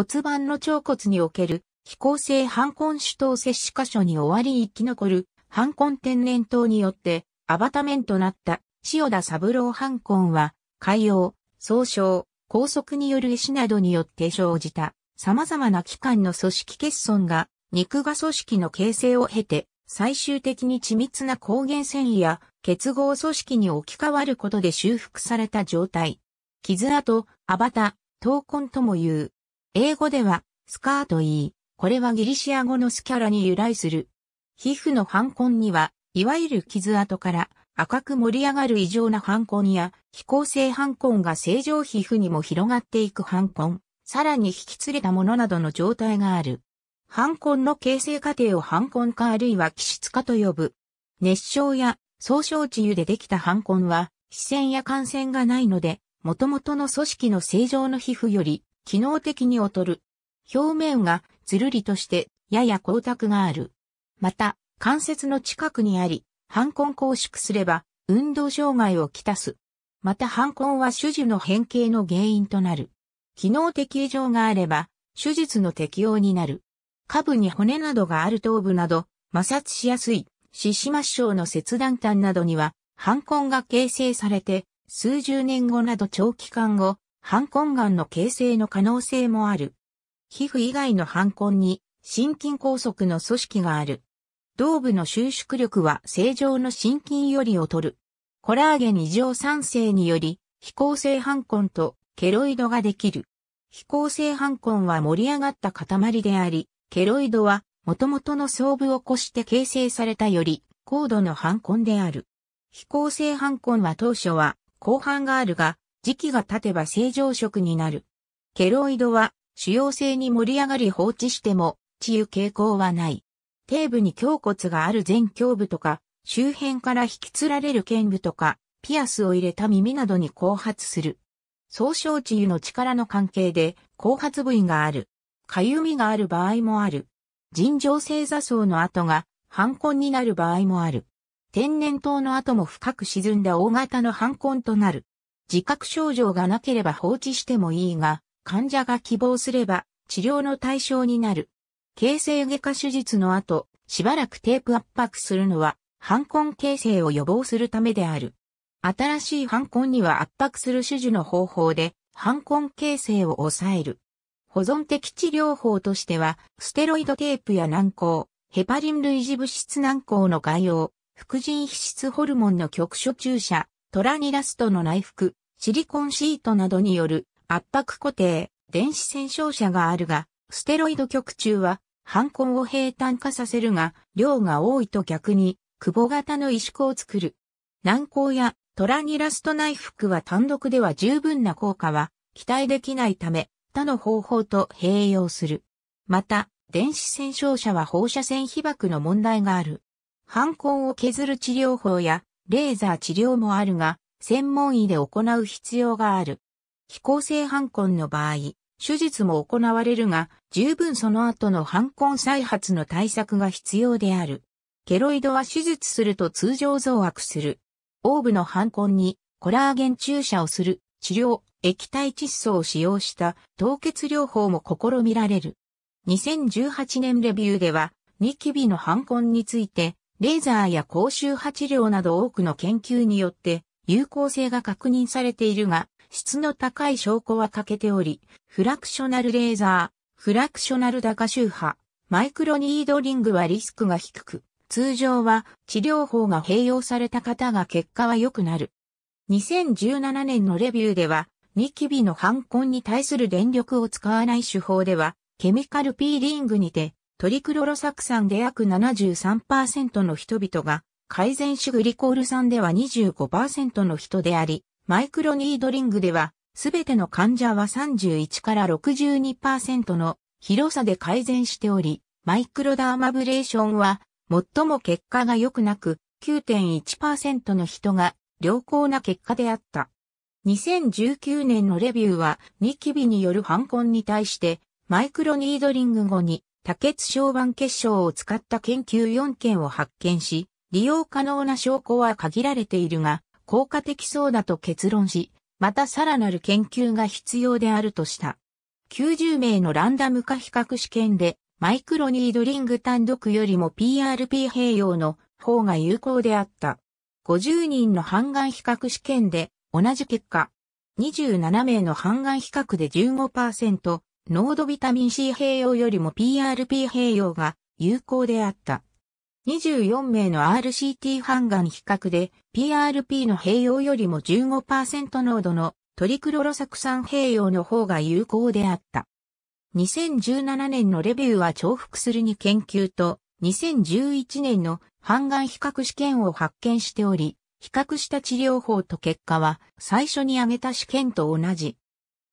骨盤の腸骨における非行性反根主頭接種箇所に終わり生き残る反根天然痘によってアバタメンとなった塩田三郎反根は海洋、総称、拘束による石などによって生じた様々な器官の組織欠損が肉が組織の形成を経て最終的に緻密な抗原繊維や結合組織に置き換わることで修復された状態。傷跡、アバタ、闘魂とも言う。英語では、スカーと言い、これはギリシア語のスキャラに由来する。皮膚の反根には、いわゆる傷跡から赤く盛り上がる異常な反根や、非構性反根が正常皮膚にも広がっていく反根、さらに引き連れたものなどの状態がある。反根の形成過程を反根化あるいは気質化と呼ぶ。熱傷や総傷治癒でできた反根は、皮腺や感染がないので、元々の組織の正常の皮膚より機能的に劣る。表面がつるりとしてやや光沢がある。また、関節の近くにあり、反根拘縮すれば運動障害をきたす。また反根は手術の変形の原因となる。機能的異常があれば、手術の適用になる。下部に骨などがある頭部など、摩擦しやすい、四肢末症の切断端などには、反根が形成されて、数十年後など長期間後、反根癌の形成の可能性もある。皮膚以外の反根に心筋梗塞の組織がある。胴部の収縮力は正常の心筋より劣る。コラーゲン異常酸性により、非構性反根とケロイドができる。非構性反根は盛り上がった塊であり、ケロイドは元々の装部を越して形成されたより高度の反根である。非構性反根は当初は後半があるが、時期が経てば正常色になる。ケロイドは主要性に盛り上がり放置しても、治癒傾向はない。底部に胸骨がある前胸部とか、周辺から引きつられる剣部とか、ピアスを入れた耳などに後発する。総称治癒の力の関係で、後発部位がある。かゆみがある場合もある。尋常性座層の跡が、反根になる場合もある。天然痘の跡も深く沈んだ大型の反根となる。自覚症状がなければ放置してもいいが、患者が希望すれば治療の対象になる。形成外科手術の後、しばらくテープ圧迫するのは、反根形成を予防するためである。新しい反根には圧迫する手術の方法で、反根形成を抑える。保存的治療法としては、ステロイドテープや軟膏、ヘパリン類似物質軟膏の外用、副腎皮質ホルモンの局所注射、トラニラストの内服、シリコンシートなどによる圧迫固定、電子洗照者があるが、ステロイド極中は、反根を平坦化させるが、量が多いと逆に、久保型の萎縮を作る。軟膏やトラニラスト内服は単独では十分な効果は期待できないため、他の方法と併用する。また、電子洗照者は放射線被曝の問題がある。反根を削る治療法やレーザー治療もあるが、専門医で行う必要がある。非抗性反根の場合、手術も行われるが、十分その後の反根再発の対策が必要である。ケロイドは手術すると通常増悪する。オーブの反根にコラーゲン注射をする治療、液体窒素を使用した凍結療法も試みられる。2018年レビューでは、ニキビの反根についてレーザーや高周波治療など多くの研究によって有効性が確認されているが、質の高い証拠は欠けており、フラクショナルレーザー、フラクショナル高周波、マイクロニードリングはリスクが低く、通常は治療法が併用された方が結果は良くなる。2017年のレビューでは、ニキビの反根に対する電力を使わない手法では、ケミカルピーリングにてトリクロロ酢酸で約73%の人々が、改善種グリコール酸では25%の人であり、マイクロニードリングでは、すべての患者は31から62%の広さで改善しており、マイクロダーマブレーションは、最も結果が良くなく、9.1%の人が良好な結果であった。2019年のレビューは、ニキビによる反根に対して、マイクロニードリング後に多血小板結晶を使った研究4件を発見し、利用可能な証拠は限られているが、効果的そうだと結論し、またさらなる研究が必要であるとした。90名のランダム化比較試験で、マイクロニードリング単独よりも PRP 併用の方が有効であった。50人の半眼比較試験で同じ結果。27名の半眼比較で15%、濃度ビタミン C 併用よりも PRP 併用が有効であった。24名の RCT 半眼比較で PRP の併用よりも15%濃度のトリクロロ酢酸併用の方が有効であった。2017年のレビューは重複するに研究と2011年の半眼比較試験を発見しており、比較した治療法と結果は最初に挙げた試験と同じ。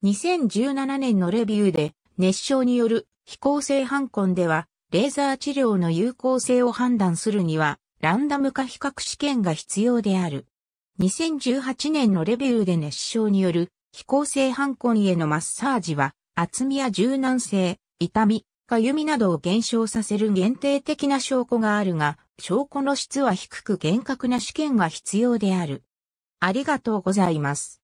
2017年のレビューで、熱傷による非行性反根では、レーザー治療の有効性を判断するには、ランダム化比較試験が必要である。2018年のレビューで熱傷による非行性反根へのマッサージは、厚みや柔軟性、痛み、かゆみなどを減少させる限定的な証拠があるが、証拠の質は低く厳格な試験が必要である。ありがとうございます。